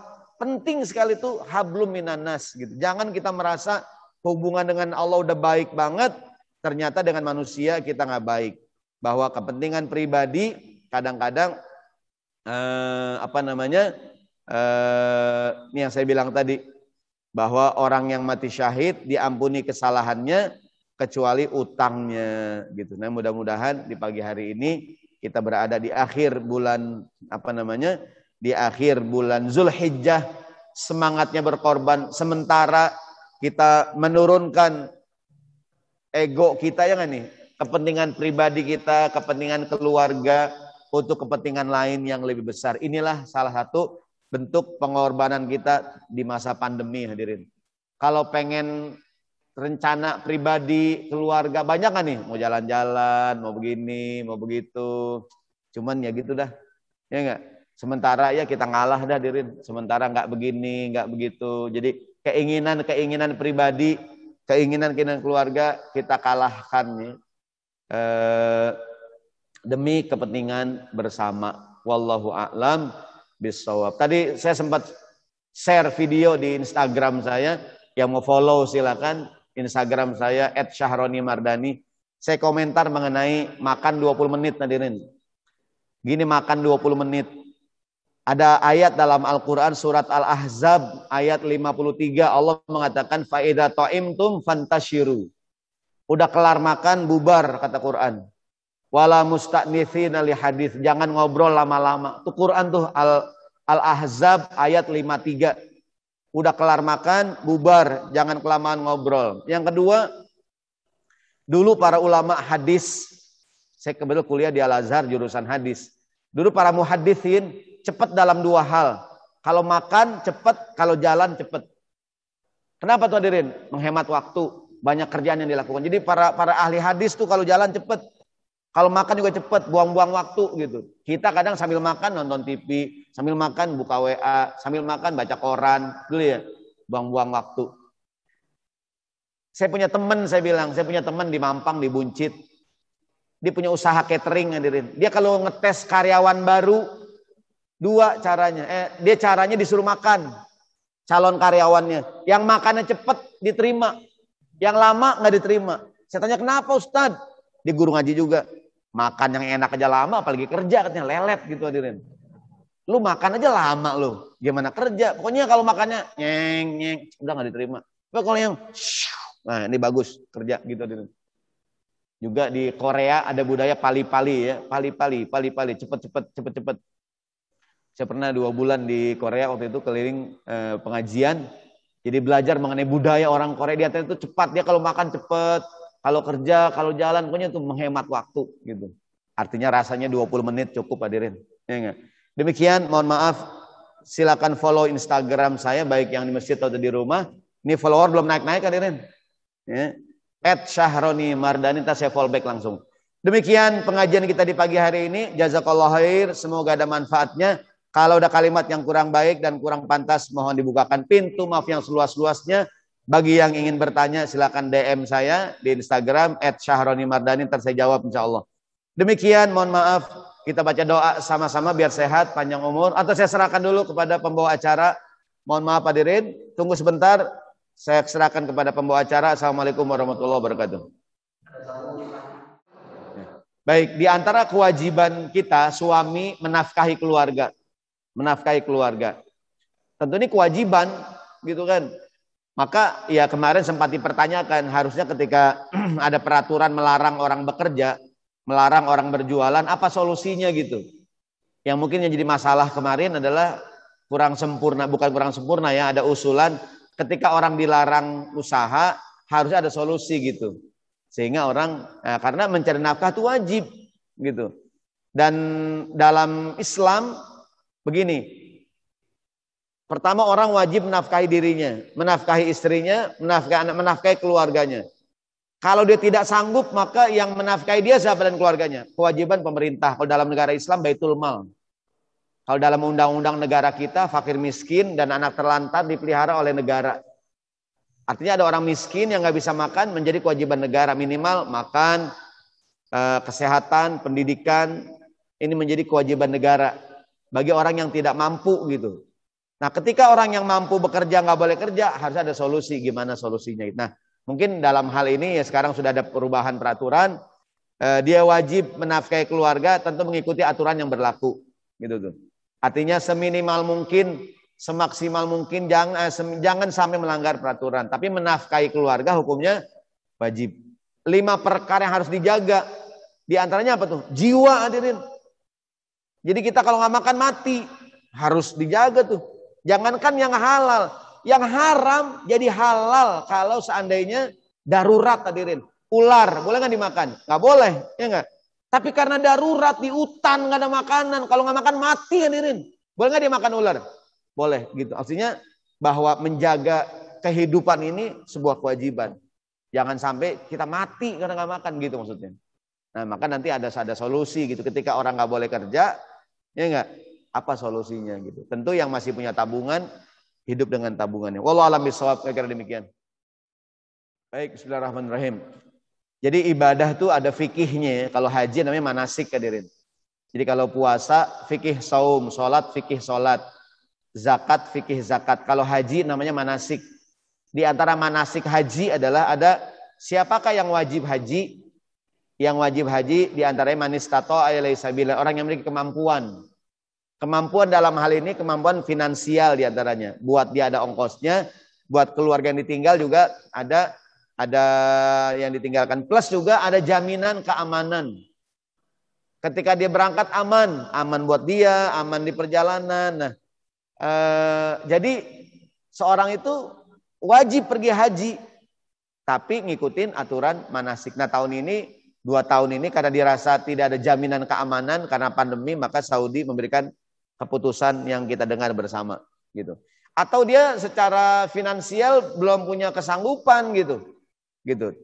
Penting sekali itu hablum minanas gitu. Jangan kita merasa hubungan dengan Allah udah baik banget, ternyata dengan manusia kita nggak baik. Bahwa kepentingan pribadi kadang-kadang eh, apa namanya eh, ini yang saya bilang tadi bahwa orang yang mati syahid diampuni kesalahannya kecuali utangnya gitu. Nah mudah-mudahan di pagi hari ini kita berada di akhir bulan apa namanya di akhir bulan Zulhijjah semangatnya berkorban sementara kita menurunkan ego kita ya kan nih kepentingan pribadi kita kepentingan keluarga untuk kepentingan lain yang lebih besar inilah salah satu bentuk pengorbanan kita di masa pandemi hadirin kalau pengen rencana pribadi keluarga banyak kan nih mau jalan-jalan mau begini mau begitu cuman ya gitu dah ya enggak Sementara ya kita ngalah dah diri, sementara nggak begini, nggak begitu. Jadi keinginan-keinginan pribadi, keinginan-keinginan keluarga kita kalahkan nih. Eh, demi kepentingan bersama. Wallahu a'lam bisawab. Tadi saya sempat share video di Instagram saya yang mau follow silakan Instagram saya @syahroni_mardani. Saya komentar mengenai makan 20 menit Nadirin. Gini makan 20 menit. Ada ayat dalam Al-Quran surat Al-Ahzab ayat 53 Allah mengatakan faida ta'imtum fantashiru. Udah kelar makan bubar kata Quran. Wala musta'nitsina li hadis. Jangan ngobrol lama-lama. Itu Quran tuh Al-Ahzab Al ayat 53. Udah kelar makan bubar, jangan kelamaan ngobrol. Yang kedua, dulu para ulama hadis saya kebetulan kuliah di Al Azhar jurusan hadis. Dulu para muhadithin cepat dalam dua hal. Kalau makan cepat, kalau jalan cepat. Kenapa tuh hadirin? Menghemat waktu, banyak kerjaan yang dilakukan. Jadi para para ahli hadis tuh kalau jalan cepat, kalau makan juga cepat, buang-buang waktu gitu. Kita kadang sambil makan nonton TV, sambil makan buka WA, sambil makan baca koran, gitu ya. Buang-buang waktu. Saya punya teman, saya bilang, saya punya teman di Mampang, di Buncit. Dia punya usaha catering hadirin. Dia kalau ngetes karyawan baru, Dua caranya. Eh, dia caranya disuruh makan. Calon karyawannya. Yang makannya cepat diterima. Yang lama nggak diterima. Saya tanya kenapa ustad di guru ngaji juga. Makan yang enak aja lama apalagi kerja katanya lelet gitu hadirin. Lu makan aja lama lu. Gimana kerja? Pokoknya kalau makannya nyeng nyeng udah nggak diterima. Tapi kalau yang nah ini bagus kerja gitu hadirin. Juga di Korea ada budaya pali-pali ya, pali-pali, pali-pali, cepet-cepet, cepet-cepet. Saya pernah dua bulan di Korea waktu itu keliling eh, pengajian. Jadi belajar mengenai budaya orang Korea di atas itu cepat. Dia kalau makan cepat, kalau kerja, kalau jalan, pokoknya itu menghemat waktu gitu. Artinya rasanya 20 menit cukup hadirin. Ya enggak? Demikian, mohon maaf. Silakan follow Instagram saya, baik yang di masjid atau di rumah. Ini follower belum naik-naik hadirin. Ya. At Syahroni Mardani, saya follow back langsung. Demikian pengajian kita di pagi hari ini. Jazakallah khair, semoga ada manfaatnya. Kalau ada kalimat yang kurang baik dan kurang pantas, mohon dibukakan pintu maaf yang seluas-luasnya. Bagi yang ingin bertanya, silakan DM saya di Instagram @syahroni_mardani. Mardani, saya jawab insya Allah. Demikian, mohon maaf. Kita baca doa sama-sama biar sehat, panjang umur. Atau saya serahkan dulu kepada pembawa acara. Mohon maaf hadirin, tunggu sebentar. Saya serahkan kepada pembawa acara. Assalamualaikum warahmatullahi wabarakatuh. Ya. Baik, di antara kewajiban kita suami menafkahi keluarga menafkahi keluarga. Tentu ini kewajiban gitu kan. Maka ya kemarin sempat dipertanyakan harusnya ketika ada peraturan melarang orang bekerja, melarang orang berjualan, apa solusinya gitu. Yang mungkin yang jadi masalah kemarin adalah kurang sempurna, bukan kurang sempurna ya, ada usulan ketika orang dilarang usaha harusnya ada solusi gitu. Sehingga orang nah, karena mencari nafkah itu wajib gitu. Dan dalam Islam Begini. Pertama orang wajib menafkahi dirinya, menafkahi istrinya, menafkahi anak, menafkahi keluarganya. Kalau dia tidak sanggup, maka yang menafkahi dia siapa dan keluarganya? Kewajiban pemerintah. Kalau dalam negara Islam, baitul mal. Kalau dalam undang-undang negara kita, fakir miskin dan anak terlantar dipelihara oleh negara. Artinya ada orang miskin yang nggak bisa makan menjadi kewajiban negara minimal makan, eh, kesehatan, pendidikan. Ini menjadi kewajiban negara bagi orang yang tidak mampu gitu. Nah, ketika orang yang mampu bekerja nggak boleh kerja, harus ada solusi. Gimana solusinya? Nah, mungkin dalam hal ini ya sekarang sudah ada perubahan peraturan. Eh, dia wajib menafkahi keluarga, tentu mengikuti aturan yang berlaku. Gitu tuh. Artinya seminimal mungkin, semaksimal mungkin, jangan eh, sem jangan sampai melanggar peraturan. Tapi menafkahi keluarga hukumnya wajib. Lima perkara yang harus dijaga. Di antaranya apa tuh? Jiwa hadirin jadi kita kalau nggak makan mati harus dijaga tuh. Jangankan yang halal, yang haram jadi halal kalau seandainya darurat hadirin. Ular boleh nggak dimakan? Nggak boleh, ya nggak. Tapi karena darurat di hutan nggak ada makanan, kalau nggak makan mati hadirin. Boleh nggak dimakan ular? Boleh gitu. Artinya bahwa menjaga kehidupan ini sebuah kewajiban. Jangan sampai kita mati karena nggak makan gitu maksudnya. Nah maka nanti ada ada solusi gitu. Ketika orang nggak boleh kerja, Ya enggak? Apa solusinya gitu. Tentu yang masih punya tabungan hidup dengan tabungannya. Wallahu alam bisawab kira demikian. Baik, bismillahirrahmanirrahim. Jadi ibadah tuh ada fikihnya ya. Kalau haji namanya manasik kadirin. Jadi kalau puasa fikih saum, salat fikih salat, zakat fikih zakat. Kalau haji namanya manasik. Di antara manasik haji adalah ada siapakah yang wajib haji yang wajib haji diantaranya manis tato sabila orang yang memiliki kemampuan kemampuan dalam hal ini kemampuan finansial diantaranya buat dia ada ongkosnya buat keluarga yang ditinggal juga ada ada yang ditinggalkan plus juga ada jaminan keamanan ketika dia berangkat aman aman buat dia aman di perjalanan nah eh, jadi seorang itu wajib pergi haji tapi ngikutin aturan manasik nah tahun ini dua tahun ini karena dirasa tidak ada jaminan keamanan karena pandemi maka Saudi memberikan keputusan yang kita dengar bersama gitu atau dia secara finansial belum punya kesanggupan gitu gitu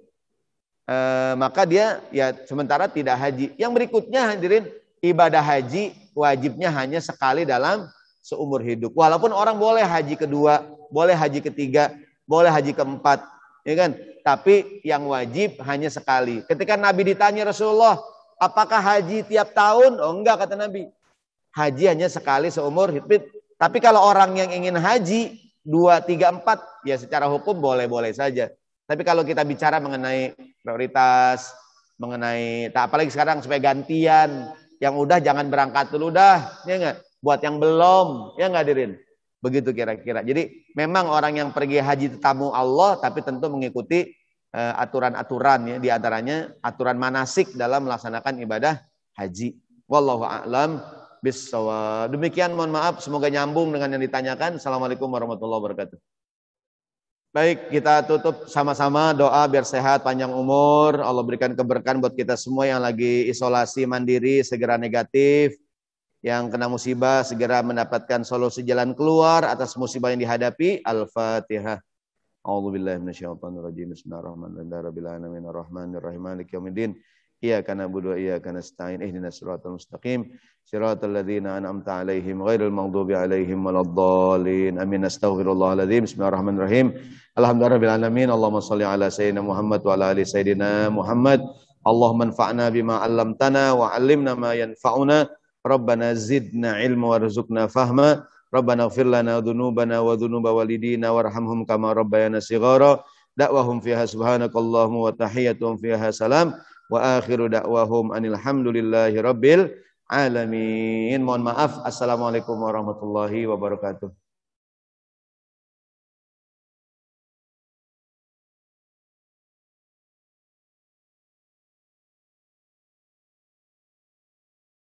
e, maka dia ya sementara tidak haji yang berikutnya hadirin ibadah haji wajibnya hanya sekali dalam seumur hidup walaupun orang boleh haji kedua boleh haji ketiga boleh haji keempat ya kan tapi yang wajib hanya sekali. Ketika Nabi ditanya Rasulullah, apakah haji tiap tahun? Oh enggak kata Nabi. Haji hanya sekali seumur hidup. Tapi kalau orang yang ingin haji, dua, tiga, empat, ya secara hukum boleh-boleh saja. Tapi kalau kita bicara mengenai prioritas, mengenai, tak apalagi sekarang supaya gantian, yang udah jangan berangkat dulu dah, ya enggak? Buat yang belum, ya enggak dirin? Begitu kira-kira. Jadi memang orang yang pergi haji tetamu Allah, tapi tentu mengikuti Eh, aturan-aturan ya diantaranya aturan manasik dalam melaksanakan ibadah haji. Wallahu a'lam Demikian mohon maaf semoga nyambung dengan yang ditanyakan. Assalamualaikum warahmatullahi wabarakatuh. Baik, kita tutup sama-sama doa biar sehat panjang umur. Allah berikan keberkahan buat kita semua yang lagi isolasi mandiri segera negatif, yang kena musibah segera mendapatkan solusi jalan keluar atas musibah yang dihadapi. Al-Fatihah. A'udzu billahi minasyaitonir rajim. Bismillahirrahmanirrahim. Ya Maliki yaumiddin. Iyyaka na'budu wa iyyaka nasta'in. Ihdinas siratal mustaqim. Siratal ladzina an'amta 'alaihim ghairil maghdubi 'alaihim waladdallin. Amin. Astaghfirullah Bismillahirrahmanirrahim. Alhamdulillahirabbil alamin. Allahumma shalli ala sayyidina Muhammad wa ala ali sayyidina Muhammad. Allahumma anfa'na bima 'allamtana wa 'allimna ma yanfa'una. Rabbana zidna ilma warzuqna fahma. Rabbana ighfir lana dhunubana wa walidina warhamhum kama rabbayana shighara. Da'wahum fiha subhanakallahumma wa tahiyyatuhum fiha salam wa akhiru da'wahum rabbil alamin. Mohon maaf. Assalamualaikum warahmatullahi wabarakatuh.